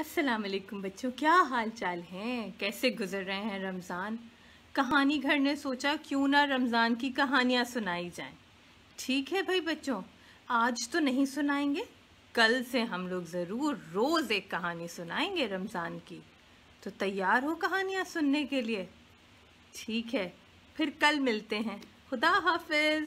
अस्सलाम वालेकुम बच्चों क्या हाल चाल हैं कैसे गुजर रहे हैं रमज़ान कहानी घर ने सोचा क्यों ना रमज़ान की कहानियाँ सुनाई जाएं ठीक है भाई बच्चों आज तो नहीं सुनाएंगे कल से हम लोग ज़रूर रोज़ एक कहानी सुनाएंगे रमज़ान की तो तैयार हो कहानियाँ सुनने के लिए ठीक है फिर कल मिलते हैं खुदा हाफिज